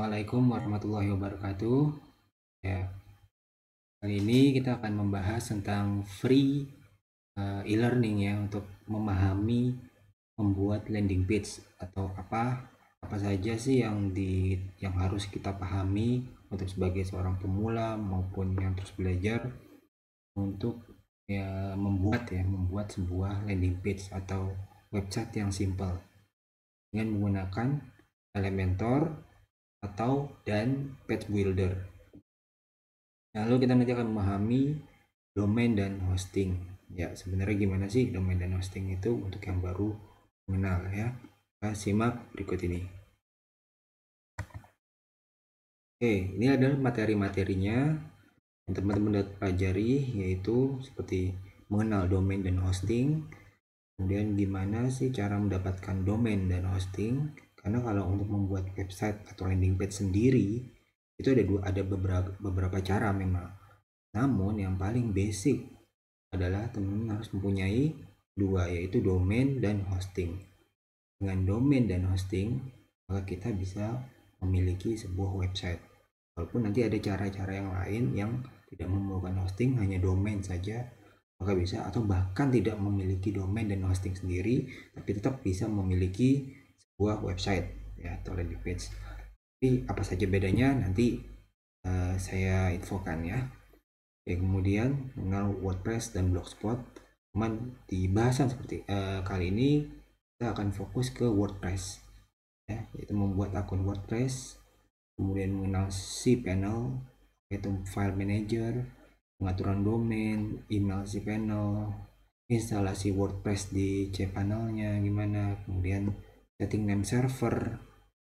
Assalamualaikum warahmatullahi wabarakatuh. Ya, kali ini kita akan membahas tentang free uh, e-learning ya untuk memahami membuat landing page atau apa apa saja sih yang di yang harus kita pahami untuk sebagai seorang pemula maupun yang terus belajar untuk ya membuat ya membuat sebuah landing page atau website yang simple dengan menggunakan Elementor atau dan page builder. Lalu kita nanti akan memahami domain dan hosting. Ya, sebenarnya gimana sih domain dan hosting itu untuk yang baru mengenal ya. Kita simak berikut ini. Oke, ini adalah materi-materinya yang teman-teman dapat pelajari yaitu seperti mengenal domain dan hosting. Kemudian gimana sih cara mendapatkan domain dan hosting? Karena kalau untuk membuat website atau landing page sendiri itu ada dua ada beberapa beberapa cara memang. Namun yang paling basic adalah teman-teman harus mempunyai dua yaitu domain dan hosting. Dengan domain dan hosting maka kita bisa memiliki sebuah website. Walaupun nanti ada cara-cara yang lain yang tidak memerlukan hosting hanya domain saja maka bisa atau bahkan tidak memiliki domain dan hosting sendiri tapi tetap bisa memiliki sebuah website ya atau landing page. Tapi apa saja bedanya nanti uh, saya infokan ya. Oke, kemudian mengenal WordPress dan Blogspot, cuman di bahasan seperti uh, kali ini kita akan fokus ke WordPress ya, yaitu membuat akun WordPress, kemudian mengenal cPanel yaitu file manager, pengaturan domain, email cPanel, instalasi WordPress di cPanelnya gimana, kemudian setting name server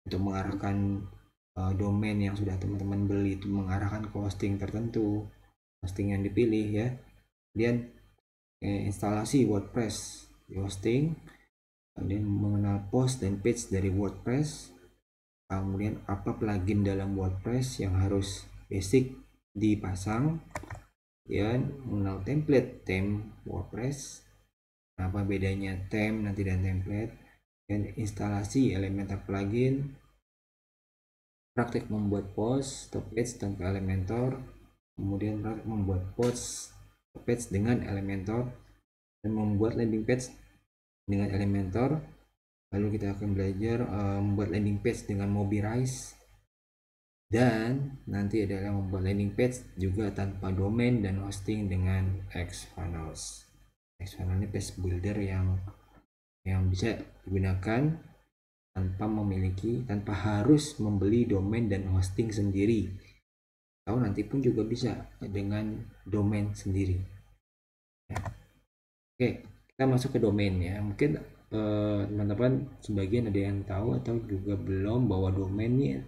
untuk mengarahkan uh, domain yang sudah teman-teman beli itu mengarahkan ke hosting tertentu hosting yang dipilih ya kemudian eh, instalasi WordPress di hosting kemudian mengenal post dan page dari WordPress kemudian apa plugin dalam WordPress yang harus basic dipasang ya mengenal template theme WordPress apa bedanya theme nanti dan template dan instalasi Elementor plugin, praktik membuat post, top page tanpa Elementor, kemudian praktik membuat post, top page dengan Elementor, dan membuat landing page dengan Elementor. Lalu kita akan belajar uh, membuat landing page dengan Mobilize dan nanti adalah membuat landing page juga tanpa domain dan hosting dengan Xfunnels. Xfunnels ini page builder yang yang bisa digunakan tanpa memiliki tanpa harus membeli domain dan hosting sendiri atau nanti pun juga bisa dengan domain sendiri ya. oke kita masuk ke domain ya mungkin eh, teman-teman eh, sebagian ada yang tahu atau juga belum bahwa domainnya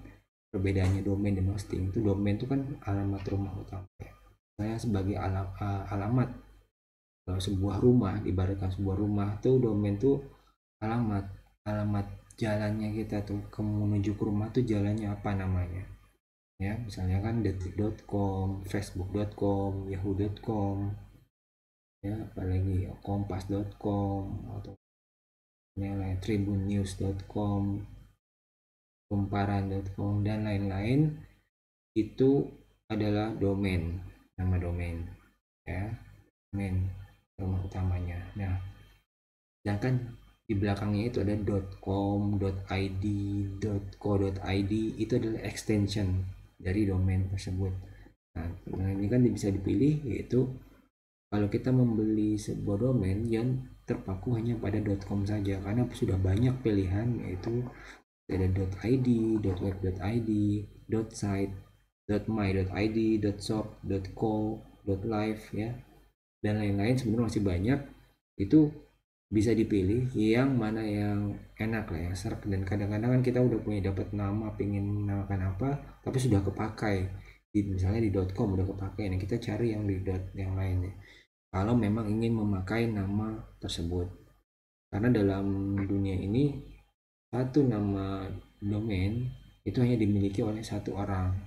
perbedaannya domain dan hosting itu domain itu kan alamat rumah utama saya sebagai alam, eh, alamat sebuah rumah ibaratkan sebuah rumah tuh domain tuh alamat alamat jalannya kita tuh ke menuju ke rumah tuh jalannya apa namanya ya misalnya kan detik.com facebook.com yahoo.com ya apalagi ya, kompas.com atau yang lain tribunnews.com kumparan.com dan lain-lain itu adalah domain nama domain ya domain rumah utamanya nah sedangkan di belakangnya itu ada .com, .id, co, id. itu adalah extension dari domain tersebut. Nah, nah, ini kan bisa dipilih yaitu kalau kita membeli sebuah domain yang terpaku hanya pada .com saja karena sudah banyak pilihan yaitu ada .id, .web.id, .site, .my.id, .shop, .co, .live ya dan lain-lain sebenarnya masih banyak itu bisa dipilih yang mana yang enak lah ya serp dan kadang-kadang kan kita udah punya dapat nama pengen menamakan apa tapi sudah kepakai di misalnya di .com udah kepakai nah kita cari yang di dot yang lainnya kalau memang ingin memakai nama tersebut karena dalam dunia ini satu nama domain itu hanya dimiliki oleh satu orang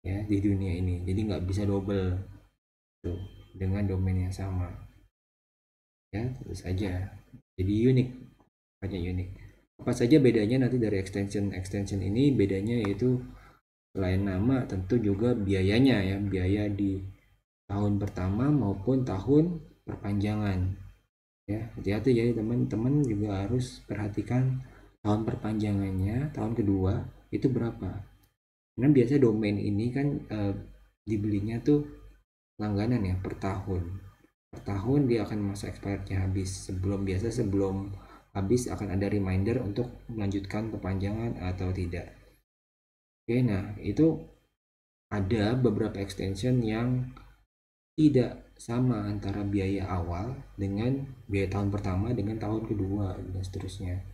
ya di dunia ini jadi nggak bisa double tuh dengan domain yang sama ya tentu saja jadi unik hanya unik apa saja bedanya nanti dari extension extension ini bedanya yaitu selain nama tentu juga biayanya ya biaya di tahun pertama maupun tahun perpanjangan ya hati-hati jadi ya, teman-teman juga harus perhatikan tahun perpanjangannya tahun kedua itu berapa karena biasa domain ini kan e, dibelinya tuh langganan ya per tahun per tahun dia akan masa expirednya habis sebelum biasa sebelum habis akan ada reminder untuk melanjutkan perpanjangan atau tidak oke nah itu ada beberapa extension yang tidak sama antara biaya awal dengan biaya tahun pertama dengan tahun kedua dan seterusnya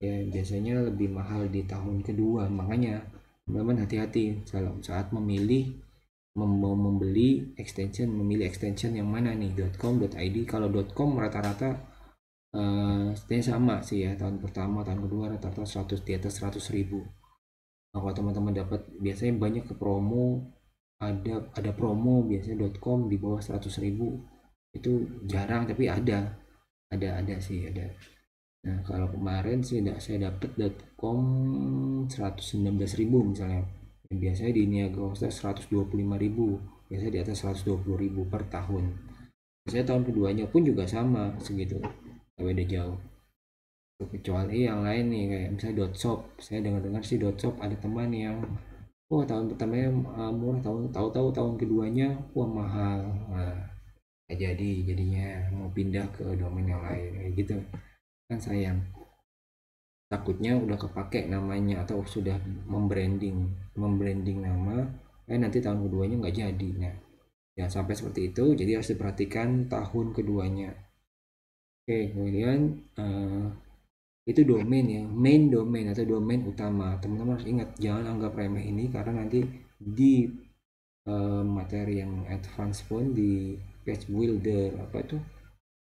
ya biasanya lebih mahal di tahun kedua makanya teman-teman hati-hati saat memilih mau membeli extension memilih extension yang mana nih .com .id kalau .com rata-rata uh, sama sih ya tahun pertama tahun kedua rata-rata 100 di atas 100 ribu nah, kalau teman-teman dapat biasanya banyak ke promo ada ada promo biasanya .com di bawah 100 ribu itu jarang tapi ada ada ada sih ada nah kalau kemarin sih saya dapat .com 119 ribu misalnya dan biasanya di niaga 125 125.000, biasanya di atas 120.000 per tahun. Biasanya tahun keduanya pun juga sama segitu, tapi beda jauh. Kecuali yang lain nih kayak misalnya dot shop, saya dengar-dengar sih dot shop ada teman yang wah tahun pertamanya uh, murah tahun tahu-tahu tahun keduanya wah mahal nah, jadi jadinya mau pindah ke domain yang lain kayak gitu kan sayang takutnya udah kepake namanya atau sudah membranding membranding nama eh nanti tahun keduanya nggak jadi nah ya sampai seperti itu jadi harus diperhatikan tahun keduanya oke kemudian uh, itu domain ya main domain atau domain utama teman-teman harus ingat jangan anggap remeh ini karena nanti di uh, materi yang advance pun di page builder apa itu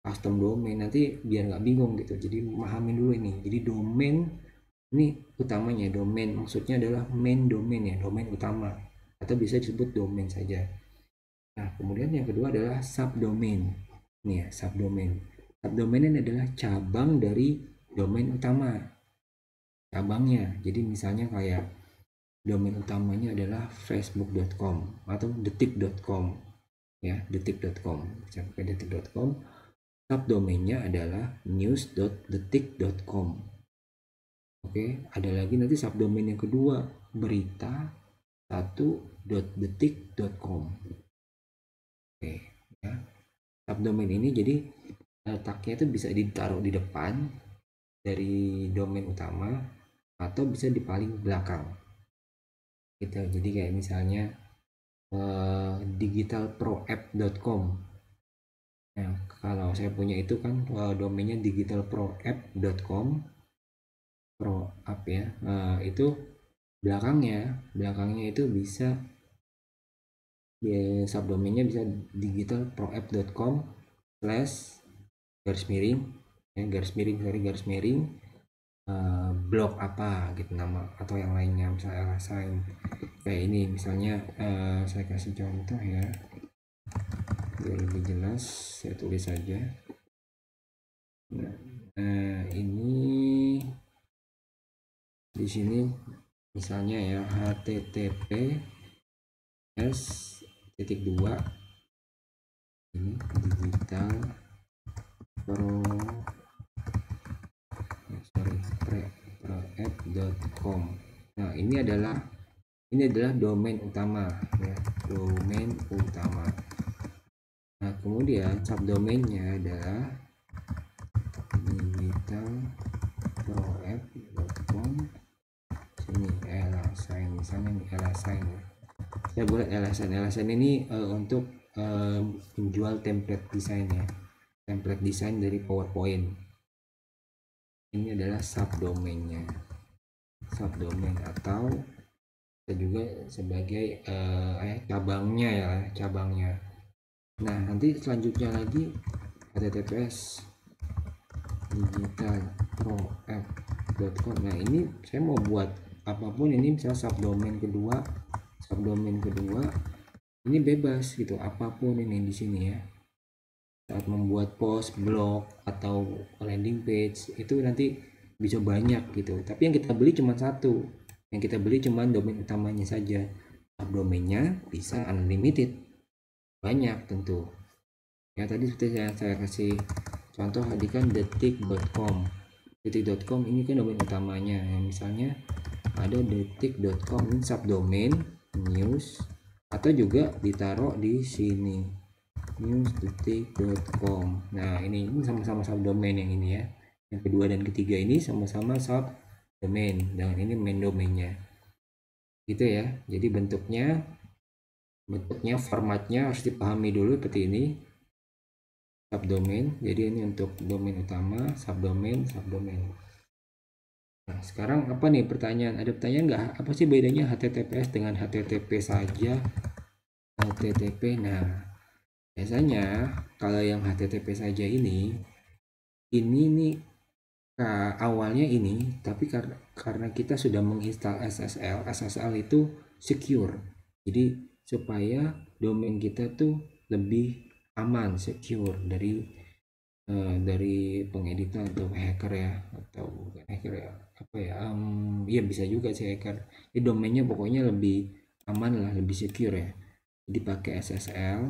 custom domain nanti biar nggak bingung gitu jadi memahami dulu ini jadi domain ini utamanya domain maksudnya adalah main domain ya domain utama atau bisa disebut domain saja nah kemudian yang kedua adalah subdomain ini ya subdomain subdomain ini adalah cabang dari domain utama cabangnya jadi misalnya kayak domain utamanya adalah facebook.com atau detik.com ya detik.com saya pakai detik.com subdomainnya adalah news.detik.com oke ada lagi nanti subdomain yang kedua berita 1.detik.com oke ya subdomain ini jadi letaknya itu bisa ditaruh di depan dari domain utama atau bisa di paling belakang Kita gitu. jadi kayak misalnya uh, eh, digitalproapp.com Nah, kalau saya punya itu kan eh, domainnya digitalproapp.com pro app ya. Nah, itu belakangnya, belakangnya itu bisa ya, subdomainnya bisa digitalproapp.com slash garis miring ya, garis miring dari garis miring uh, blog apa gitu nama atau yang lainnya misalnya saya kayak ini misalnya uh, saya kasih contoh ya biar lebih jelas saya tulis saja nah, nah ini di sini misalnya ya http s titik dua ini digital pro eh, sorry pre, .com. nah ini adalah ini adalah domain utama ya domain kemudian subdomainnya adalah digitalproapp.com sini lsn misalnya ini lsn saya buat lsn lsn ini uh, untuk uh, menjual template desainnya template desain dari powerpoint ini adalah subdomainnya subdomain atau juga sebagai eh, eh cabangnya ya cabangnya nah nanti selanjutnya lagi https digitalproapp.com nah ini saya mau buat apapun ini misalnya subdomain kedua subdomain kedua ini bebas gitu apapun ini di sini ya saat membuat post blog atau landing page itu nanti bisa banyak gitu tapi yang kita beli cuma satu yang kita beli cuma domain utamanya saja subdomainnya bisa unlimited banyak tentu ya tadi seperti saya saya kasih contoh tadi kan detik.com detik.com ini kan domain utamanya ya, misalnya ada detik.com subdomain news atau juga ditaruh di sini newsdetik.com nah ini sama-sama subdomain yang ini ya yang kedua dan ketiga ini sama-sama subdomain dan ini main domainnya gitu ya jadi bentuknya bentuknya formatnya harus dipahami dulu seperti ini subdomain jadi ini untuk domain utama subdomain subdomain nah sekarang apa nih pertanyaan ada pertanyaan nggak apa sih bedanya HTTPS dengan HTTP saja HTTP nah biasanya kalau yang HTTP saja ini ini nih awalnya ini tapi karena karena kita sudah menginstal SSL SSL itu secure jadi supaya domain kita tuh lebih aman secure dari uh, dari pengeditan atau hacker ya atau bukan hacker ya apa ya um, ya bisa juga sih hacker jadi domainnya pokoknya lebih aman lah lebih secure ya jadi pakai SSL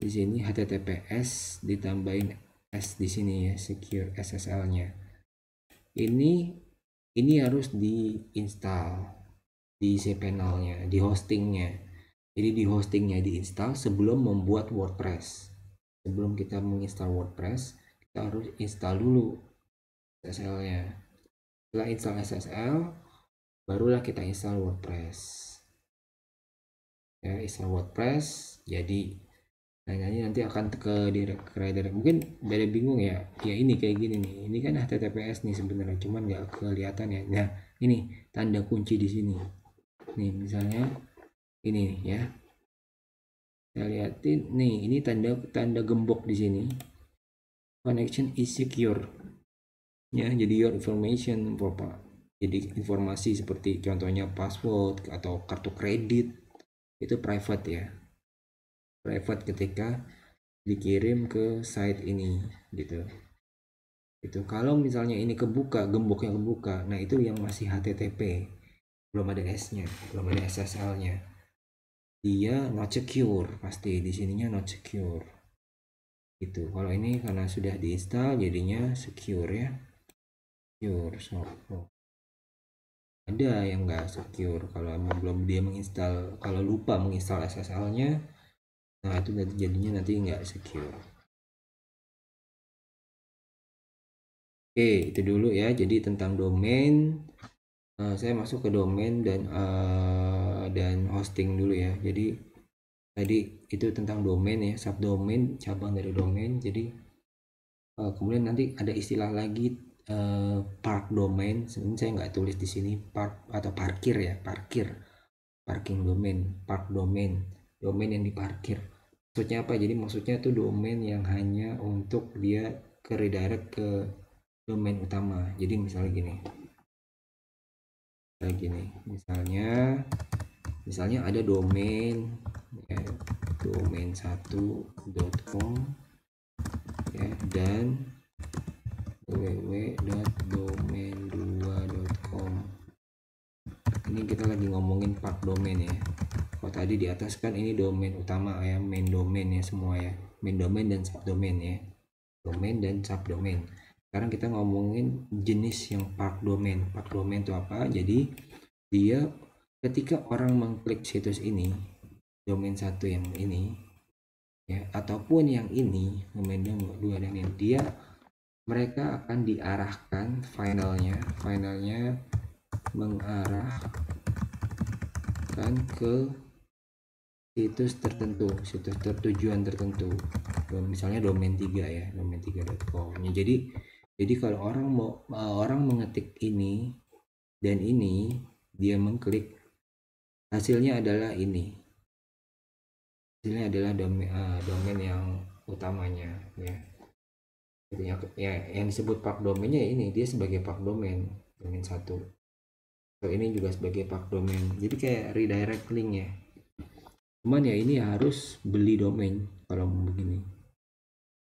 di sini HTTPS ditambahin S di sini ya secure SSL nya ini ini harus diinstal di cPanel nya di hostingnya jadi di hostingnya diinstal sebelum membuat WordPress. Sebelum kita menginstal WordPress, kita harus install dulu SSL-nya. Setelah install SSL, barulah kita install WordPress. Ya, install WordPress, jadi Nah, ini nanti akan ke direct ke Mungkin beda bingung ya. Ya ini kayak gini nih. Ini kan HTTPS nih sebenarnya, cuman nggak kelihatan ya. Nah, ini tanda kunci di sini. Nih, misalnya ini ya saya lihatin nih ini tanda tanda gembok di sini connection is secure ya jadi your information apa jadi informasi seperti contohnya password atau kartu kredit itu private ya private ketika dikirim ke site ini gitu itu kalau misalnya ini kebuka gemboknya kebuka nah itu yang masih HTTP belum ada S nya belum ada SSL nya dia not secure pasti di sininya not secure itu kalau ini karena sudah diinstal jadinya secure ya secure so oh. ada yang enggak secure kalau emang belum dia menginstal kalau lupa menginstal SSL nya nah itu jadinya nanti enggak secure oke itu dulu ya jadi tentang domain uh, saya masuk ke domain dan uh, dan hosting dulu ya jadi tadi itu tentang domain ya subdomain cabang dari domain jadi uh, kemudian nanti ada istilah lagi uh, park domain sebenarnya saya nggak tulis di sini park atau parkir ya parkir parking domain park domain domain yang diparkir maksudnya apa jadi maksudnya itu domain yang hanya untuk dia ke redirect ke domain utama jadi misalnya gini kayak gini misalnya misalnya ada domain ya, domain 1.com ya dan www.domain2.com ini kita lagi ngomongin part domain ya kalau oh, tadi di atas kan ini domain utama ya main domain ya semua ya main domain dan subdomain ya domain dan subdomain sekarang kita ngomongin jenis yang part domain part domain itu apa jadi dia ketika orang mengklik situs ini domain satu yang ini ya ataupun yang ini domain dua dan yang dia mereka akan diarahkan finalnya finalnya mengarahkan ke situs tertentu situs tertujuan tertentu misalnya domain 3 ya domain 3.com ya, jadi jadi kalau orang mau eh, orang mengetik ini dan ini dia mengklik hasilnya adalah ini hasilnya adalah domain, uh, domain yang utamanya ya ya yang disebut park domainnya ini dia sebagai park domain domain satu so, ini juga sebagai park domain jadi kayak redirect link ya cuman ya ini harus beli domain kalau mau begini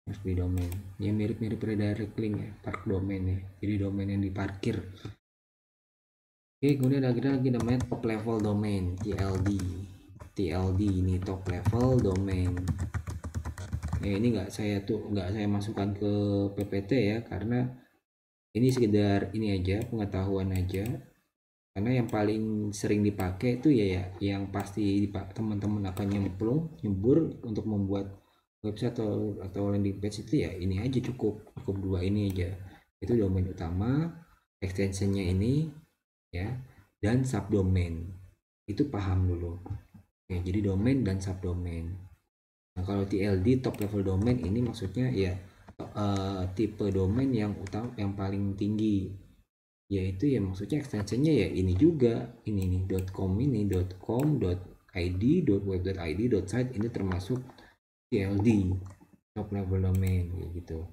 harus beli domain ya mirip-mirip redirect link ya park domain ya jadi domain yang diparkir Oke, kemudian akhirnya lagi namanya top level domain TLD. TLD ini top level domain. Nah, ini nggak saya tuh nggak saya masukkan ke PPT ya karena ini sekedar ini aja pengetahuan aja. Karena yang paling sering dipakai itu ya, ya yang pasti teman-teman akan nyemplung, nyebur untuk membuat website atau atau landing page itu ya ini aja cukup cukup dua ini aja. Itu domain utama, extensionnya ini ya dan subdomain itu paham dulu ya jadi domain dan subdomain nah kalau TLD top level domain ini maksudnya ya uh, tipe domain yang utama yang paling tinggi yaitu ya maksudnya extensionnya ya ini juga ini ini .com ini .com .id .web .id .site ini termasuk TLD top level domain gitu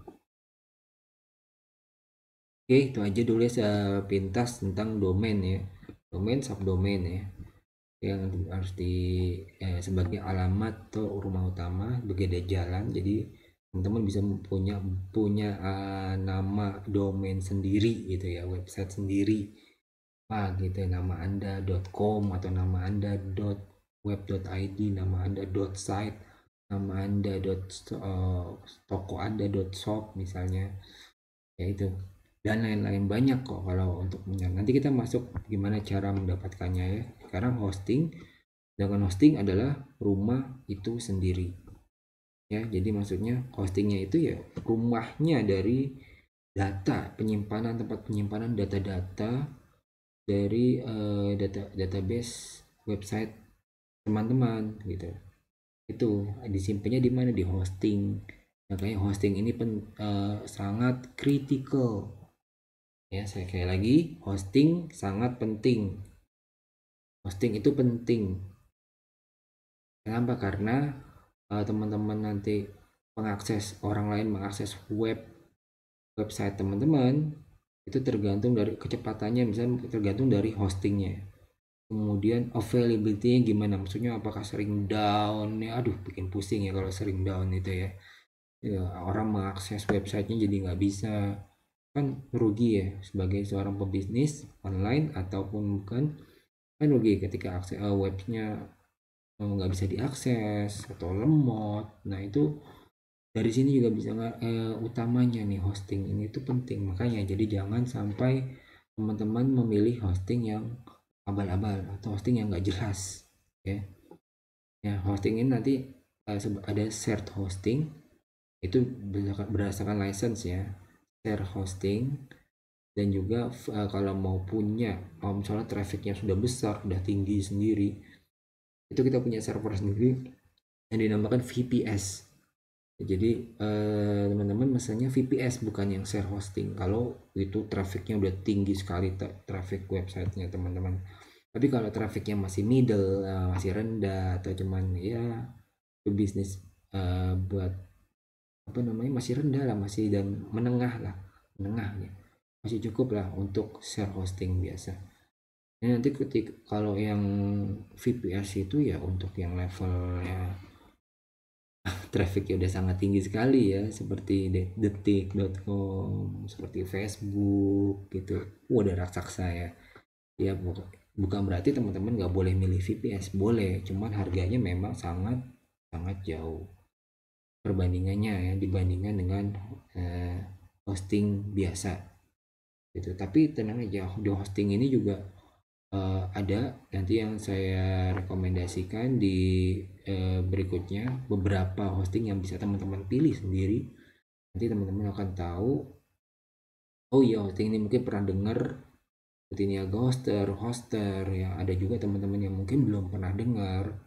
Oke, itu aja dulu ya pintas tentang domain ya. Domain subdomain ya. Yang harus di eh, sebagai alamat atau rumah utama berbeda jalan. Jadi teman-teman bisa punya punya uh, nama domain sendiri gitu ya, website sendiri. Ah, gitu ya, nama anda.com atau nama Anda .web.id, nama Anda .site, nama Anda eh, .toko Anda .shop misalnya. Ya itu dan lain-lain banyak kok kalau untuk minyak nanti kita masuk gimana cara mendapatkannya ya sekarang hosting dengan hosting adalah rumah itu sendiri ya jadi maksudnya hostingnya itu ya rumahnya dari data penyimpanan tempat penyimpanan data-data dari uh, data database website teman-teman gitu itu disimpannya di mana di hosting makanya hosting ini pen, uh, sangat kritikal ya saya kayak lagi hosting sangat penting hosting itu penting kenapa karena eh, teman-teman uh, nanti mengakses orang lain mengakses web website teman-teman itu tergantung dari kecepatannya misalnya tergantung dari hostingnya kemudian availability-nya gimana maksudnya apakah sering down ya aduh bikin pusing ya kalau sering down itu ya, ya orang mengakses websitenya jadi nggak bisa kan rugi ya sebagai seorang pebisnis online ataupun bukan kan rugi ketika akses uh, webnya eh, nggak uh, bisa diakses atau lemot nah itu dari sini juga bisa uh, utamanya nih hosting ini tuh penting makanya jadi jangan sampai teman-teman memilih hosting yang abal-abal atau hosting yang nggak jelas ya ya hosting ini nanti uh, ada shared hosting itu berdasarkan license ya share hosting dan juga uh, kalau mau punya kalau misalnya trafficnya sudah besar sudah tinggi sendiri itu kita punya server sendiri yang dinamakan VPS jadi eh, teman-teman misalnya VPS bukan yang share hosting kalau itu trafficnya udah tinggi sekali traffic websitenya teman-teman tapi kalau trafficnya masih middle eh, masih rendah atau cuman ya itu bisnis uh, buat apa namanya masih rendah lah masih dan menengah lah menengah ya masih cukup lah untuk share hosting biasa ini nanti ketika kalau yang VPS itu ya untuk yang levelnya ah, traffic ya udah sangat tinggi sekali ya seperti detik.com seperti Facebook gitu Wah, udah raksasa ya ya bukan berarti teman-teman nggak boleh milih VPS boleh cuman harganya memang sangat sangat jauh perbandingannya ya dibandingkan dengan eh, hosting biasa gitu tapi tenang aja di hosting ini juga eh, ada nanti yang saya rekomendasikan di eh, berikutnya beberapa hosting yang bisa teman-teman pilih sendiri nanti teman-teman akan tahu oh iya hosting ini mungkin pernah dengar seperti ya Hoster, Hoster, ya ada juga teman-teman yang mungkin belum pernah dengar.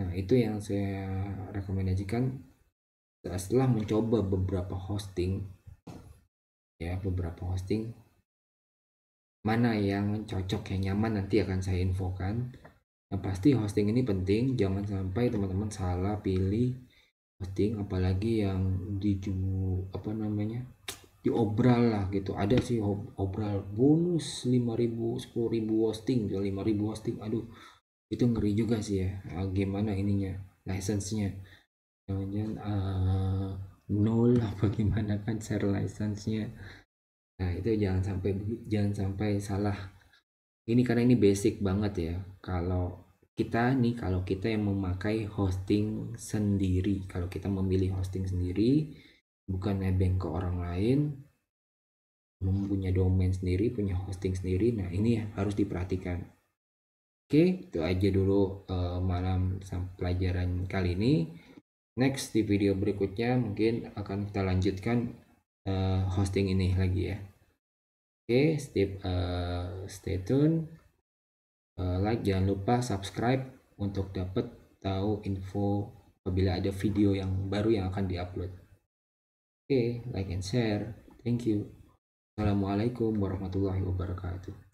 Nah, itu yang saya rekomendasikan Nah, setelah mencoba beberapa hosting ya beberapa hosting mana yang cocok yang nyaman nanti akan saya infokan yang pasti hosting ini penting jangan sampai teman-teman salah pilih hosting apalagi yang di apa namanya diobral lah gitu ada sih obral bonus 5000 10000 hosting 5000 hosting aduh itu ngeri juga sih ya gimana ininya lisensinya jangan uh, nol apa gimana kan share license-nya nah itu jangan sampai jangan sampai salah ini karena ini basic banget ya kalau kita nih kalau kita yang memakai hosting sendiri kalau kita memilih hosting sendiri bukan nebeng ke orang lain mempunyai domain sendiri punya hosting sendiri nah ini harus diperhatikan oke itu aja dulu uh, malam pelajaran kali ini next di video berikutnya mungkin akan kita lanjutkan uh, hosting ini lagi ya oke okay, stay, uh, stay tune uh, like jangan lupa subscribe untuk dapat tahu info apabila ada video yang baru yang akan diupload oke okay, like and share thank you assalamualaikum warahmatullahi wabarakatuh